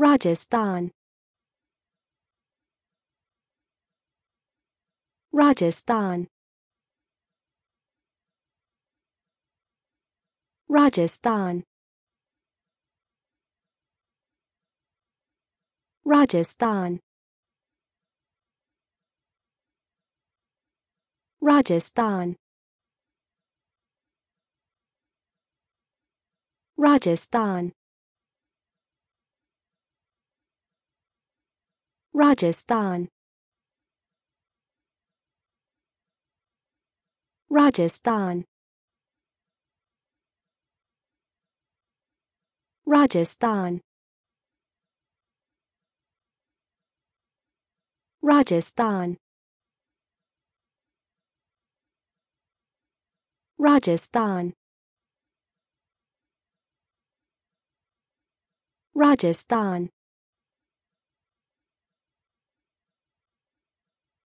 Rajasthan Rajasthan Rajasthan Rajasthan Rajasthan Rajasthan Rajasthan Rajasthan Rajasthan Rajasthan Rajasthan Rajasthan